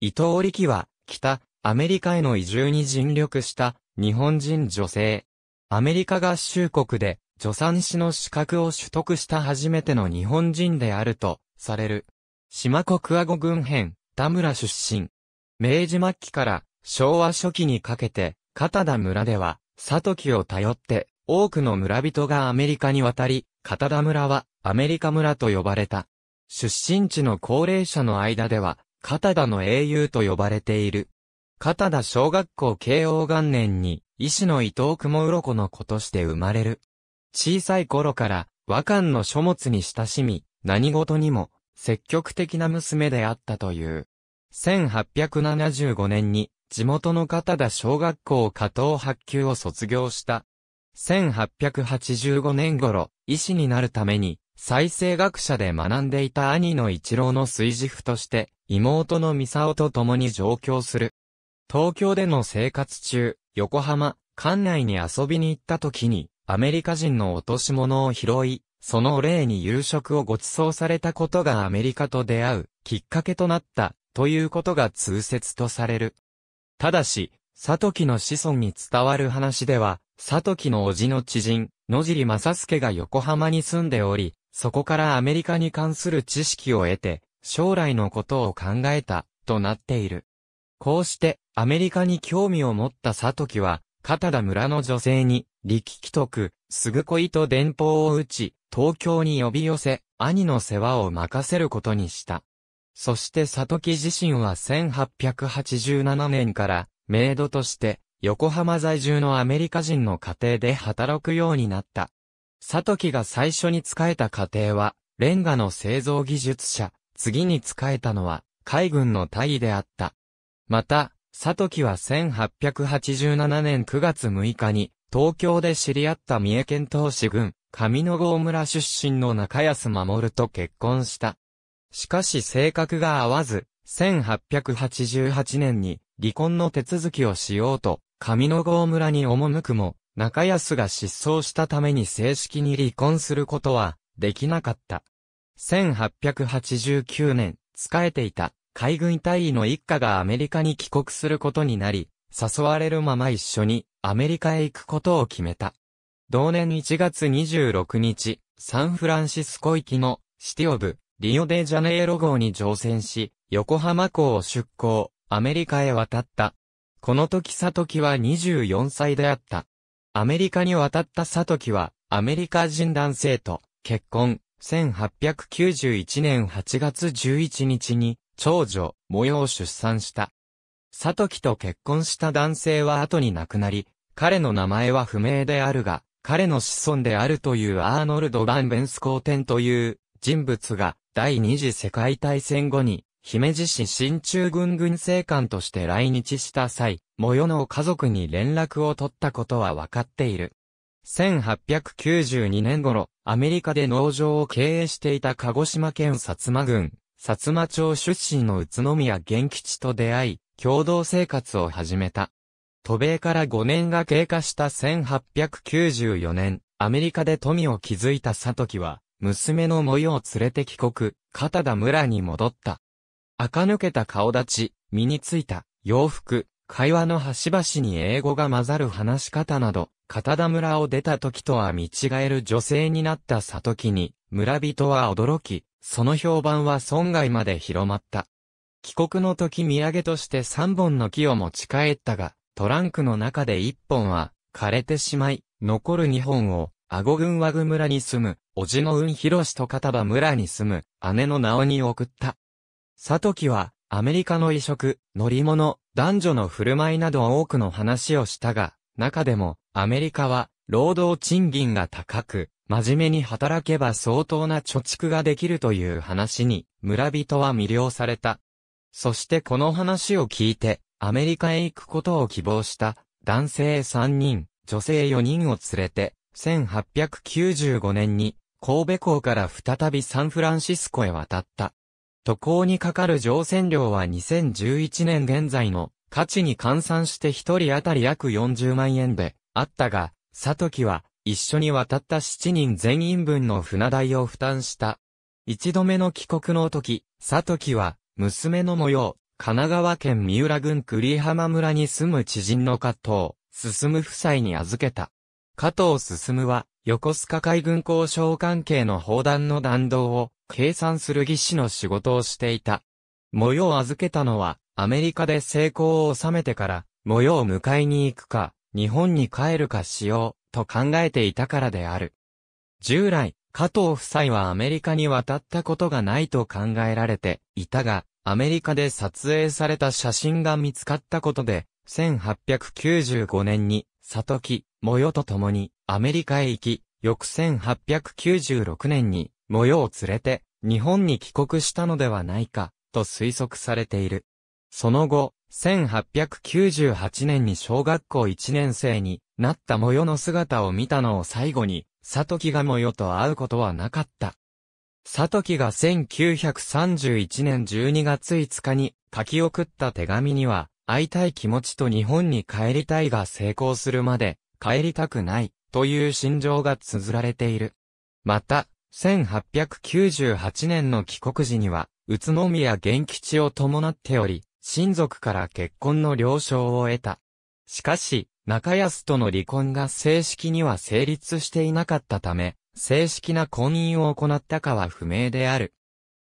伊藤力は、北、アメリカへの移住に尽力した日本人女性。アメリカ合衆国で助産師の資格を取得した初めての日本人であるとされる。島国阿語軍編、田村出身。明治末期から昭和初期にかけて、片田村では、佐木を頼って多くの村人がアメリカに渡り、片田村はアメリカ村と呼ばれた。出身地の高齢者の間では片田の英雄と呼ばれている。片田小学校慶応元年に、医師の伊藤雲鱗の子として生まれる。小さい頃から、和漢の書物に親しみ、何事にも、積極的な娘であったという。1875年に、地元の片田小学校加藤発給を卒業した。1885年頃、医師になるために、再生学者で学んでいた兄の一郎の水事婦として、妹のミサオと共に上京する。東京での生活中、横浜、館内に遊びに行った時に、アメリカ人の落とし物を拾い、そのお礼に夕食をご馳走されたことがアメリカと出会うきっかけとなった、ということが通説とされる。ただし、佐藤の子孫に伝わる話では、佐藤の叔父の知人、野尻正介が横浜に住んでおり、そこからアメリカに関する知識を得て、将来のことを考えた、となっている。こうして、アメリカに興味を持ったサトキは、片田村の女性に、力既得、すぐ恋と電報を打ち、東京に呼び寄せ、兄の世話を任せることにした。そして佐時自身は1887年から、メイドとして、横浜在住のアメリカ人の家庭で働くようになった。佐時が最初に仕えた家庭は、レンガの製造技術者、次に仕えたのは、海軍の大尉であった。また、佐時は1887年9月6日に、東京で知り合った三重県東市軍、上野郷村出身の中安守と結婚した。しかし性格が合わず、1888年に離婚の手続きをしようと、上野郷村に赴くも、中安が失踪したために正式に離婚することはできなかった。1889年、仕えていた海軍大尉の一家がアメリカに帰国することになり、誘われるまま一緒にアメリカへ行くことを決めた。同年1月26日、サンフランシスコ行きのシティオブ、リオデジャネイロ号に乗船し、横浜港を出港、アメリカへ渡った。この時サトキは24歳であった。アメリカに渡ったサトキは、アメリカ人男性と結婚、1891年8月11日に、長女、模様を出産した。サトキと結婚した男性は後に亡くなり、彼の名前は不明であるが、彼の子孫であるというアーノルド・バンベンスコーテンという人物が第二次世界大戦後に姫路市新中軍軍政官として来日した際、模様の家族に連絡を取ったことは分かっている。1892年頃、アメリカで農場を経営していた鹿児島県薩摩郡、薩摩町出身の宇都宮元吉と出会い、共同生活を始めた。渡米から5年が経過した1894年、アメリカで富を築いた佐時は、娘の模様を連れて帰国、片田村に戻った。垢抜けた顔立ち、身についた洋服、会話の端々に英語が混ざる話し方など、片田村を出た時とは見違える女性になった里木に、村人は驚き、その評判は村外まで広まった。帰国の時土産として3本の木を持ち帰ったが、トランクの中で1本は枯れてしまい、残る2本を、阿護郡和具村に住む、叔父の雲広と片場村に住む、姉の直に送った。里木は、アメリカの移植、乗り物、男女の振る舞いなど多くの話をしたが、中でも、アメリカは、労働賃金が高く、真面目に働けば相当な貯蓄ができるという話に、村人は魅了された。そしてこの話を聞いて、アメリカへ行くことを希望した、男性3人、女性4人を連れて、1895年に、神戸港から再びサンフランシスコへ渡った。渡航にかかる乗船料は2011年現在の価値に換算して1人当たり約40万円で、あったが、佐トキは、一緒に渡った7人全員分の船代を負担した。一度目の帰国の時、サトキは、娘の模様、神奈川県三浦郡栗浜村に住む知人の加藤、進夫妻に預けた。加藤進は、横須賀海軍交渉関係の砲弾の弾道を、計算する技師の仕事をしていた。模様を預けたのは、アメリカで成功を収めてから、模様を迎えに行くか、日本に帰るかしよう、と考えていたからである。従来、加藤夫妻はアメリカに渡ったことがないと考えられていたが、アメリカで撮影された写真が見つかったことで、1895年に、里木、模様と共に、アメリカへ行き、翌1896年に、模様を連れて、日本に帰国したのではないか、と推測されている。その後、1898年に小学校1年生になった模様の姿を見たのを最後に、里木が模様と会うことはなかった。里木が1931年12月5日に書き送った手紙には、会いたい気持ちと日本に帰りたいが成功するまで帰りたくないという心情が綴られている。また、1898年の帰国時には、宇都宮元吉を伴っており、親族から結婚の了承を得た。しかし、中安との離婚が正式には成立していなかったため、正式な婚姻を行ったかは不明である。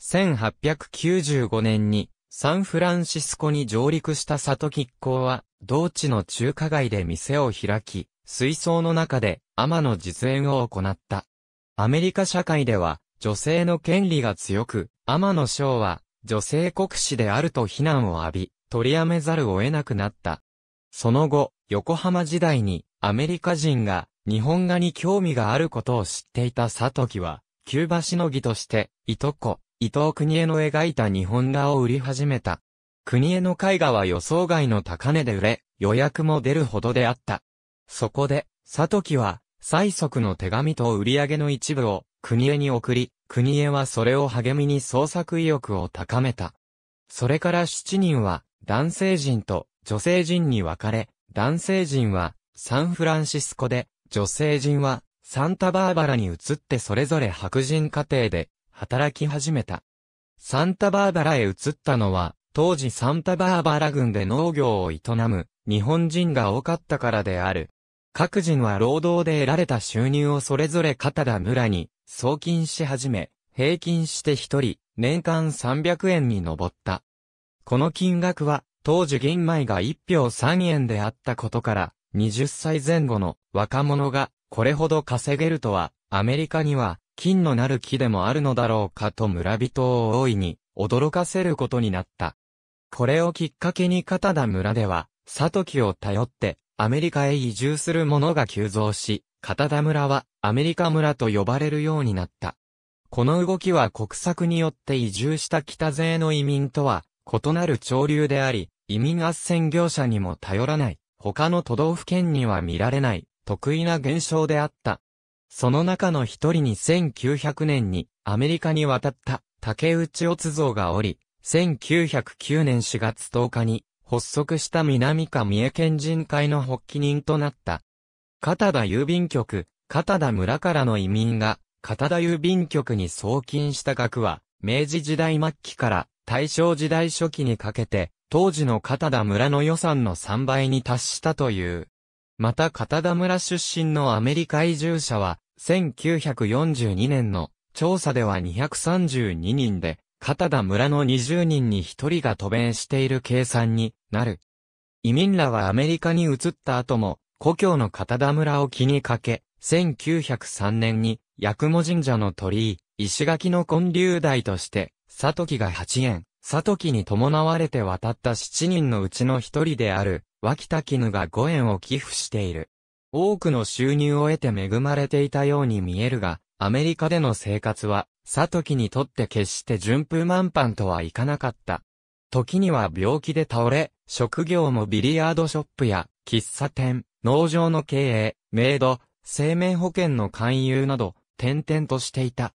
1895年にサンフランシスコに上陸した里吉光は、同地の中華街で店を開き、水槽の中で天の実演を行った。アメリカ社会では、女性の権利が強く、天の章は、女性国士であると非難を浴び、取りやめざるを得なくなった。その後、横浜時代にアメリカ人が日本画に興味があることを知っていた佐時は、キューバしのぎとして、いとこ、伊藤国江の描いた日本画を売り始めた。国江の絵画は予想外の高値で売れ、予約も出るほどであった。そこで、佐時は、最速の手紙と売り上げの一部を、国江に送り、国江はそれを励みに創作意欲を高めた。それから7人は男性陣と女性陣に分かれ、男性陣はサンフランシスコで、女性陣はサンタバーバラに移ってそれぞれ白人家庭で働き始めた。サンタバーバラへ移ったのは、当時サンタバーバラ郡で農業を営む日本人が多かったからである。各人は労働で得られた収入をそれぞれ片田村に送金し始め、平均して一人年間300円に上った。この金額は当時玄米が1票3円であったことから、20歳前後の若者がこれほど稼げるとは、アメリカには金のなる木でもあるのだろうかと村人を大いに驚かせることになった。これをきっかけに片田村では、佐トキを頼ってアメリカへ移住する者が急増し、片田村はアメリカ村と呼ばれるようになった。この動きは国策によって移住した北勢の移民とは異なる潮流であり、移民斡旋業者にも頼らない、他の都道府県には見られない、得意な現象であった。その中の一人に1900年にアメリカに渡った竹内乙像がおり、1909年4月10日に発足した南下三重県人会の発起人となった。片田郵便局、片田村からの移民が、片田郵便局に送金した額は、明治時代末期から大正時代初期にかけて、当時の片田村の予算の3倍に達したという。また片田村出身のアメリカ移住者は、1942年の調査では232人で、片田村の20人に1人が渡米している計算になる。移民らはアメリカに移った後も、故郷の片田村を気にかけ、1903年に、八雲神社の鳥居、石垣の根流台として、佐時が8円、佐時に伴われて渡った7人のうちの1人である、脇田絹が5円を寄付している。多くの収入を得て恵まれていたように見えるが、アメリカでの生活は、サトキにとって決して順風満帆とはいかなかった。時には病気で倒れ、職業もビリヤードショップや、喫茶店、農場の経営、メイド、生命保険の勧誘など、転々としていた。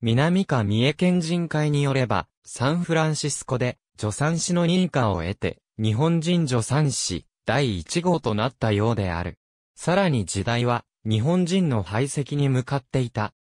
南か三重県人会によれば、サンフランシスコで、助産師の認可を得て、日本人助産師、第1号となったようである。さらに時代は、日本人の排斥に向かっていた。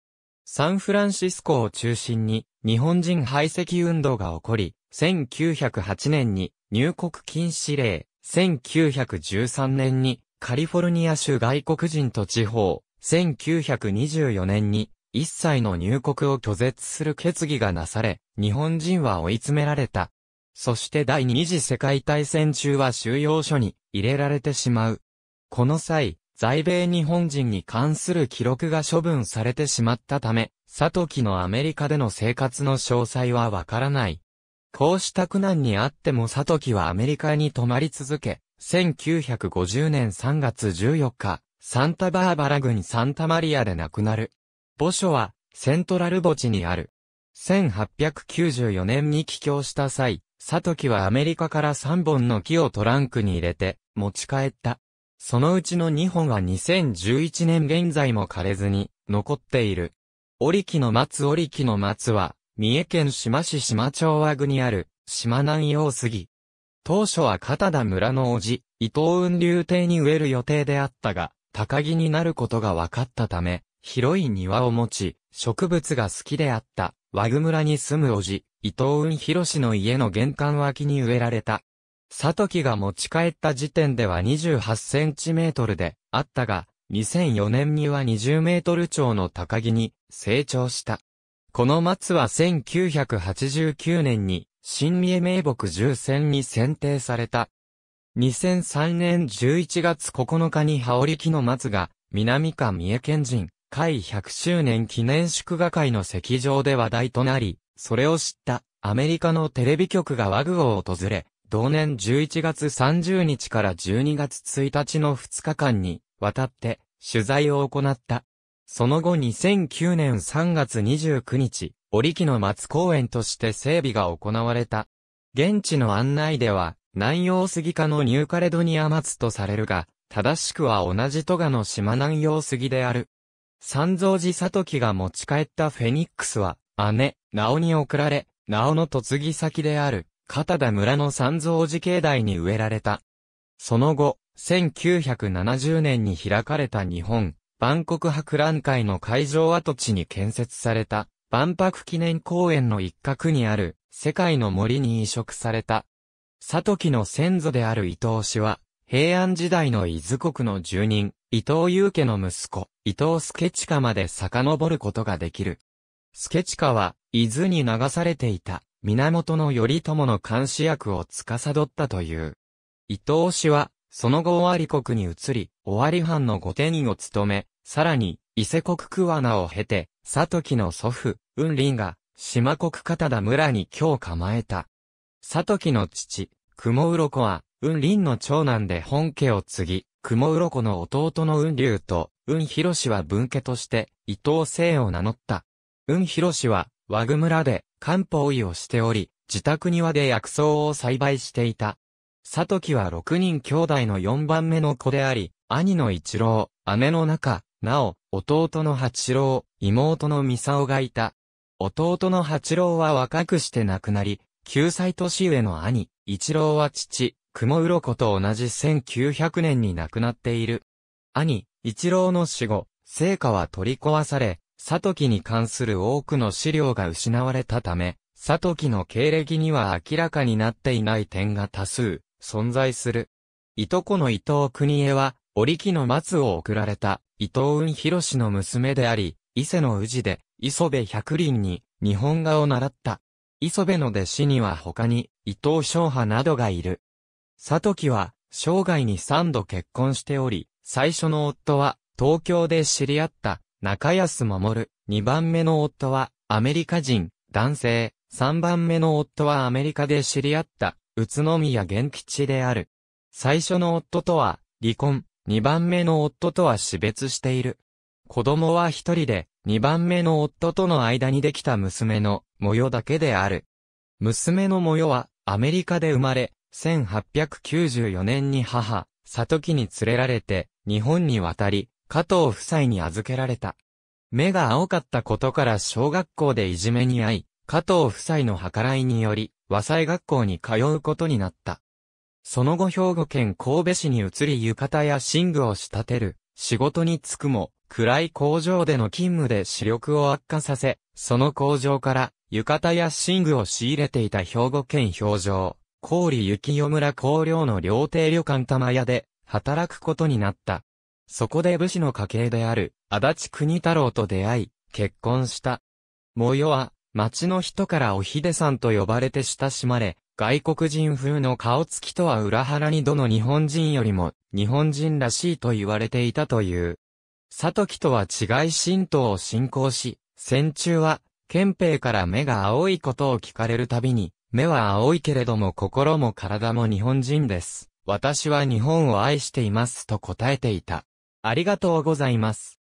サンフランシスコを中心に日本人排斥運動が起こり、1908年に入国禁止令、1913年にカリフォルニア州外国人と地方、1924年に一切の入国を拒絶する決議がなされ、日本人は追い詰められた。そして第二次世界大戦中は収容所に入れられてしまう。この際、在米日本人に関する記録が処分されてしまったため、サトキのアメリカでの生活の詳細はわからない。こうした苦難にあってもサトキはアメリカに泊まり続け、1950年3月14日、サンタバーバラ郡サンタマリアで亡くなる。墓所は、セントラル墓地にある。1894年に帰郷した際、サトキはアメリカから3本の木をトランクに入れて、持ち帰った。そのうちの2本は2011年現在も枯れずに残っている。折木の松折木の松は、三重県島市島町和具にある、島南洋杉。当初は片田村の叔父、伊藤雲流邸に植える予定であったが、高木になることが分かったため、広い庭を持ち、植物が好きであった、和具村に住む叔父、伊藤雲博の家の玄関脇に植えられた、佐藤が持ち帰った時点では28センチメートルであったが、2004年には20メートル超の高木に成長した。この松は1989年に新三重名木重選に選定された。2003年11月9日に羽織木の松が南下三重県人会100周年記念祝賀会の席上で話題となり、それを知ったアメリカのテレビ局が和具を訪れ、同年11月30日から12月1日の2日間に、渡って、取材を行った。その後2009年3月29日、折木の松公園として整備が行われた。現地の案内では、南洋杉科のニューカレドニア松とされるが、正しくは同じトガの島南洋杉である。三蔵寺里木が持ち帰ったフェニックスは、姉、ナオに送られ、ナオの嫁ぎ先である。片田村の三蔵寺境内に植えられた。その後、1970年に開かれた日本、万国博覧会の会場跡地に建設された、万博記念公園の一角にある、世界の森に移植された。里木の先祖である伊藤氏は、平安時代の伊豆国の住人、伊藤祐家の息子、伊藤助近まで遡ることができる。助近は、伊豆に流されていた。源頼朝の監視役を司ったという。伊藤氏は、その後尾張国に移り、尾張藩の御典にを務め、さらに、伊勢国桑名を経て、佐時の祖父、雲林が、島国片田村に今日構えた。佐時の父、雲鱗は、雲林の長男で本家を継ぎ、雲鱗の弟の雲龍と、雲広氏は分家として、伊藤姓を名乗った。雲広氏は、和具村で、漢方医をしており、自宅庭で薬草を栽培していた。佐時は6人兄弟の4番目の子であり、兄の一郎、姉の中、なお、弟の八郎、妹の三沢がいた。弟の八郎は若くして亡くなり、9歳年上の兄、一郎は父、雲鱗と同じ1900年に亡くなっている。兄、一郎の死後、成果は取り壊され、佐藤キに関する多くの資料が失われたため、佐藤キの経歴には明らかになっていない点が多数存在する。いとこの伊藤国江は、織木の松を送られた伊藤雲博の娘であり、伊勢の氏で磯部百輪に日本画を習った。磯部の弟子には他に伊藤昌波などがいる。佐時は生涯に三度結婚しており、最初の夫は東京で知り合った中安守、2番目の夫はアメリカ人、男性、3番目の夫はアメリカで知り合った、宇都宮元吉である。最初の夫とは離婚、2番目の夫とは死別している。子供は一人で、2番目の夫との間にできた娘の模様だけである。娘の模様はアメリカで生まれ、1894年に母、里木に連れられて日本に渡り、加藤夫妻に預けられた。目が青かったことから小学校でいじめに遭い、加藤夫妻の計らいにより、和裁学校に通うことになった。その後兵庫県神戸市に移り浴衣や寝具を仕立てる、仕事に就くも、暗い工場での勤務で視力を悪化させ、その工場から浴衣や寝具を仕入れていた兵庫県表情、郡幸代村高陵の料亭旅館玉屋で働くことになった。そこで武士の家系である、足立国太郎と出会い、結婚した。模様は、町の人からおひでさんと呼ばれて親しまれ、外国人風の顔つきとは裏腹にどの日本人よりも、日本人らしいと言われていたという。佐時とは違い神道を信仰し、戦中は、憲兵から目が青いことを聞かれるたびに、目は青いけれども心も体も日本人です。私は日本を愛していますと答えていた。ありがとうございます。